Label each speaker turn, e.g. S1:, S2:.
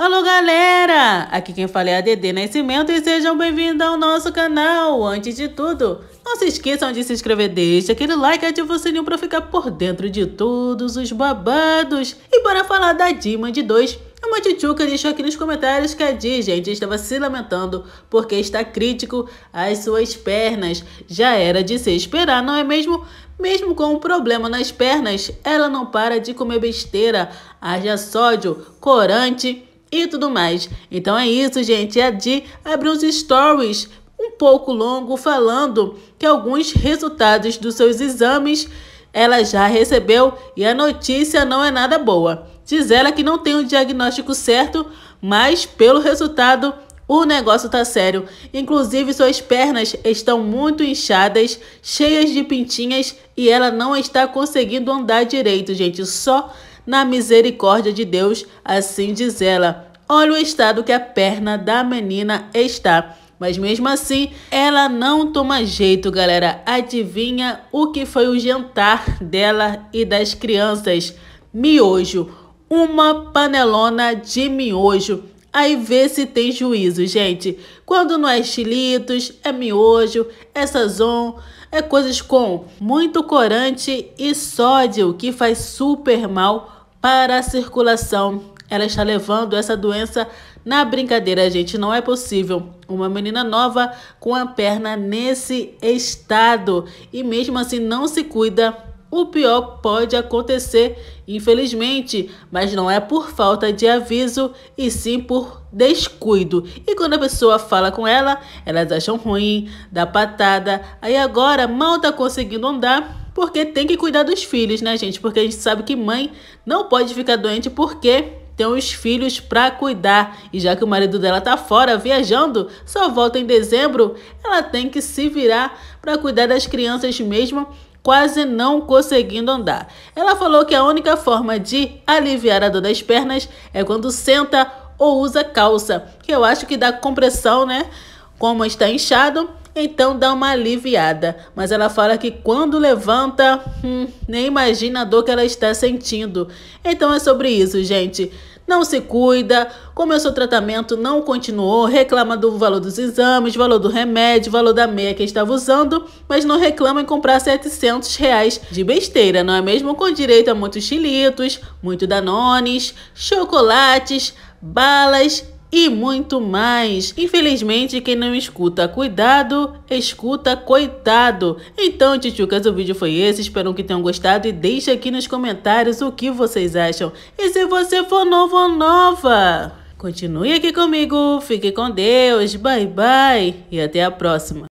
S1: Alô galera, aqui quem fala é a Dedê Nascimento e sejam bem-vindos ao nosso canal. Antes de tudo, não se esqueçam de se inscrever, deixa aquele like e ativa o sininho para ficar por dentro de todos os babados. E bora falar da Dima de 2. É uma tchutchuca deixou aqui nos comentários que a Di, gente, estava se lamentando porque está crítico às suas pernas. Já era de se esperar, não é mesmo? Mesmo com um problema nas pernas, ela não para de comer besteira, haja sódio, corante e tudo mais. Então é isso, gente. A é Di abriu os stories um pouco longo falando que alguns resultados dos seus exames ela já recebeu e a notícia não é nada boa. Diz ela que não tem o diagnóstico certo, mas pelo resultado o negócio tá sério. Inclusive suas pernas estão muito inchadas, cheias de pintinhas e ela não está conseguindo andar direito, gente. Só na misericórdia de Deus, assim diz ela. Olha o estado que a perna da menina está. Mas mesmo assim, ela não toma jeito, galera. Adivinha o que foi o jantar dela e das crianças? Miojo. Uma panelona de miojo. Aí vê se tem juízo, gente. Quando não é chilitos, é miojo, é sazon, é coisas com muito corante e sódio que faz super mal para a circulação. Ela está levando essa doença na brincadeira, gente. Não é possível. Uma menina nova com a perna nesse estado e mesmo assim não se cuida. O pior pode acontecer, infelizmente, mas não é por falta de aviso e sim por descuido. E quando a pessoa fala com ela, elas acham ruim, dá patada. Aí agora mal tá conseguindo andar, porque tem que cuidar dos filhos, né, gente? Porque a gente sabe que mãe não pode ficar doente porque tem os filhos para cuidar. E já que o marido dela tá fora viajando, só volta em dezembro, ela tem que se virar para cuidar das crianças mesmo quase não conseguindo andar. Ela falou que a única forma de aliviar a dor das pernas é quando senta ou usa calça, que eu acho que dá compressão, né? Como está inchado, então dá uma aliviada. Mas ela fala que quando levanta, hum, nem imagina a dor que ela está sentindo. Então é sobre isso, gente. Não se cuida, começou o tratamento, não continuou, reclama do valor dos exames, valor do remédio, valor da meia que estava usando, mas não reclama em comprar 700 reais de besteira, não é mesmo? Com direito a muitos chilitos, muito danones, chocolates, balas e muito mais. Infelizmente, quem não escuta cuidado, escuta coitado. Então, tchutchucas, o vídeo foi esse. Espero que tenham gostado e deixe aqui nos comentários o que vocês acham. E se você for novo ou nova, continue aqui comigo. Fique com Deus. Bye, bye e até a próxima.